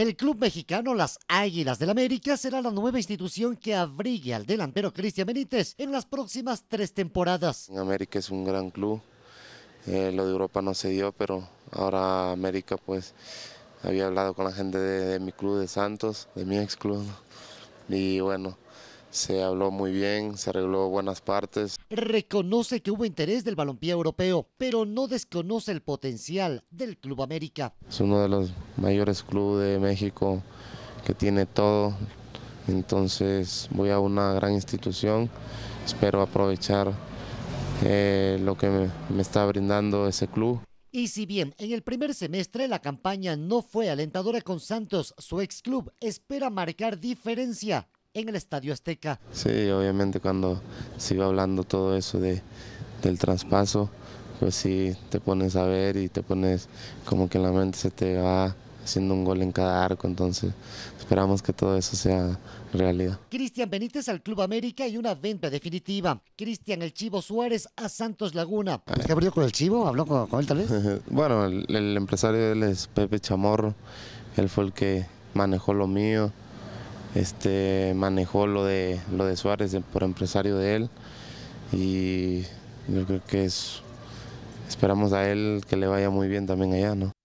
El club mexicano Las Águilas del América será la nueva institución que abrigue al delantero Cristian Benítez en las próximas tres temporadas. América es un gran club, eh, lo de Europa no se dio, pero ahora América pues había hablado con la gente de mi club de Santos, de mi ex club, y bueno, se habló muy bien, se arregló buenas partes. Reconoce que hubo interés del balompié europeo, pero no desconoce el potencial del Club América. Es uno de los mayores clubes de México que tiene todo, entonces voy a una gran institución, espero aprovechar eh, lo que me, me está brindando ese club. Y si bien en el primer semestre la campaña no fue alentadora con Santos, su ex club espera marcar diferencia en el Estadio Azteca. Sí, obviamente cuando se iba hablando todo eso de, del traspaso, pues sí, te pones a ver y te pones como que en la mente se te va haciendo un gol en cada arco, entonces esperamos que todo eso sea realidad. Cristian Benítez al Club América y una venta definitiva. Cristian el Chivo Suárez a Santos Laguna. ¿Has abrió con el Chivo? ¿Habló con, él tal vez? bueno, el, el empresario de él es Pepe Chamorro, él fue el que manejó lo mío este, manejó lo de, lo de Suárez por empresario de él y yo creo que es, esperamos a él que le vaya muy bien también allá. ¿no?